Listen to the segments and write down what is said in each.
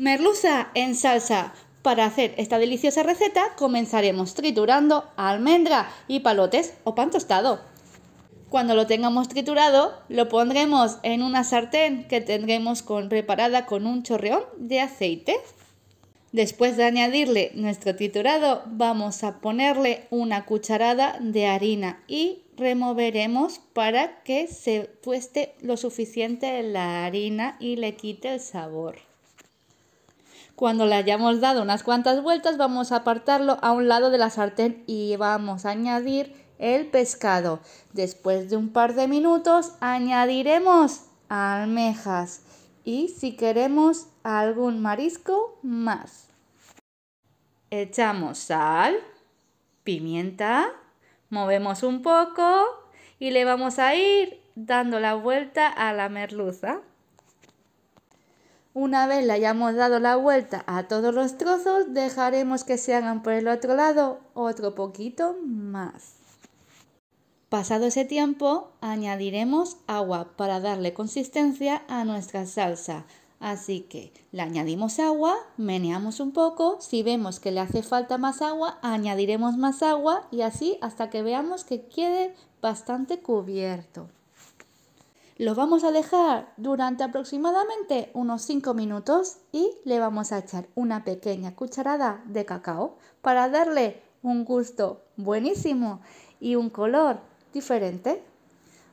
Merluza en salsa. Para hacer esta deliciosa receta comenzaremos triturando almendra y palotes o pan tostado. Cuando lo tengamos triturado, lo pondremos en una sartén que tendremos preparada con un chorreón de aceite. Después de añadirle nuestro triturado, vamos a ponerle una cucharada de harina y removeremos para que se tueste lo suficiente la harina y le quite el sabor. Cuando le hayamos dado unas cuantas vueltas vamos a apartarlo a un lado de la sartén y vamos a añadir el pescado. Después de un par de minutos añadiremos almejas y si queremos algún marisco más. Echamos sal, pimienta, movemos un poco y le vamos a ir dando la vuelta a la merluza. Una vez le hayamos dado la vuelta a todos los trozos, dejaremos que se hagan por el otro lado otro poquito más. Pasado ese tiempo, añadiremos agua para darle consistencia a nuestra salsa. Así que le añadimos agua, meneamos un poco, si vemos que le hace falta más agua, añadiremos más agua y así hasta que veamos que quede bastante cubierto. Lo vamos a dejar durante aproximadamente unos 5 minutos y le vamos a echar una pequeña cucharada de cacao para darle un gusto buenísimo y un color diferente.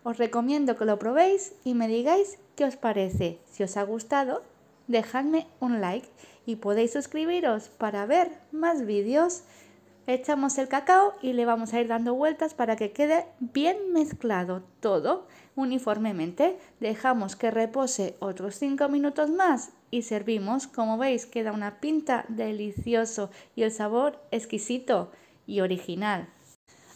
Os recomiendo que lo probéis y me digáis qué os parece. Si os ha gustado, dejadme un like y podéis suscribiros para ver más vídeos echamos el cacao y le vamos a ir dando vueltas para que quede bien mezclado todo uniformemente. Dejamos que repose otros 5 minutos más y servimos. Como veis queda una pinta delicioso y el sabor exquisito y original.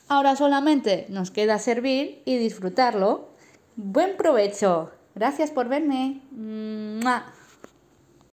Ahora solamente nos queda servir y disfrutarlo. ¡Buen provecho! Gracias por verme.